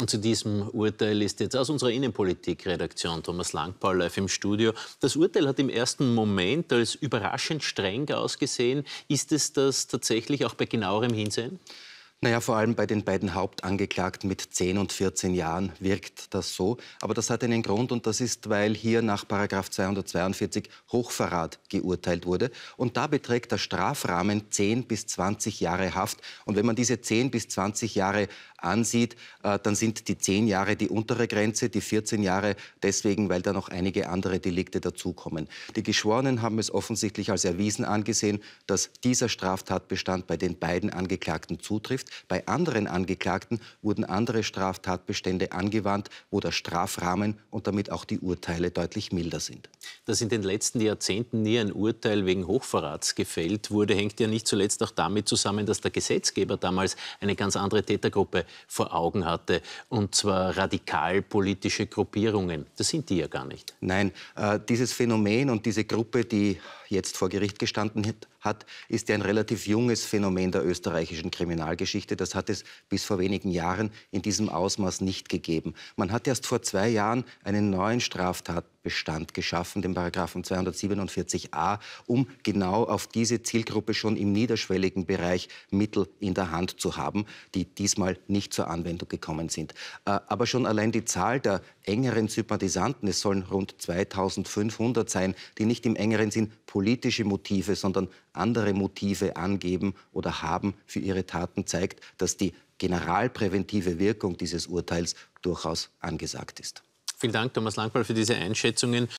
Und zu diesem Urteil ist jetzt aus unserer Innenpolitik-Redaktion Thomas Langpaul live im Studio. Das Urteil hat im ersten Moment als überraschend streng ausgesehen. Ist es das tatsächlich auch bei genauerem Hinsehen? Naja, vor allem bei den beiden Hauptangeklagten mit 10 und 14 Jahren wirkt das so. Aber das hat einen Grund und das ist, weil hier nach 242 Hochverrat geurteilt wurde. Und da beträgt der Strafrahmen 10 bis 20 Jahre Haft. Und wenn man diese 10 bis 20 Jahre ansieht, äh, dann sind die 10 Jahre die untere Grenze, die 14 Jahre deswegen, weil da noch einige andere Delikte dazukommen. Die Geschworenen haben es offensichtlich als erwiesen angesehen, dass dieser Straftatbestand bei den beiden Angeklagten zutrifft. Bei anderen Angeklagten wurden andere Straftatbestände angewandt, wo der Strafrahmen und damit auch die Urteile deutlich milder sind. Dass in den letzten Jahrzehnten nie ein Urteil wegen Hochverrats gefällt wurde, hängt ja nicht zuletzt auch damit zusammen, dass der Gesetzgeber damals eine ganz andere Tätergruppe vor Augen hatte, und zwar radikalpolitische Gruppierungen. Das sind die ja gar nicht. Nein, äh, dieses Phänomen und diese Gruppe, die jetzt vor Gericht gestanden hat, ist ein relativ junges Phänomen der österreichischen Kriminalgeschichte. Das hat es bis vor wenigen Jahren in diesem Ausmaß nicht gegeben. Man hat erst vor zwei Jahren einen neuen Straftat Bestand geschaffen, den Paragraphen 247a, um genau auf diese Zielgruppe schon im niederschwelligen Bereich Mittel in der Hand zu haben, die diesmal nicht zur Anwendung gekommen sind. Äh, aber schon allein die Zahl der engeren Sympathisanten, es sollen rund 2500 sein, die nicht im engeren Sinn politische Motive, sondern andere Motive angeben oder haben für ihre Taten, zeigt, dass die generalpräventive Wirkung dieses Urteils durchaus angesagt ist. Vielen Dank, Thomas Langbeil, für diese Einschätzungen.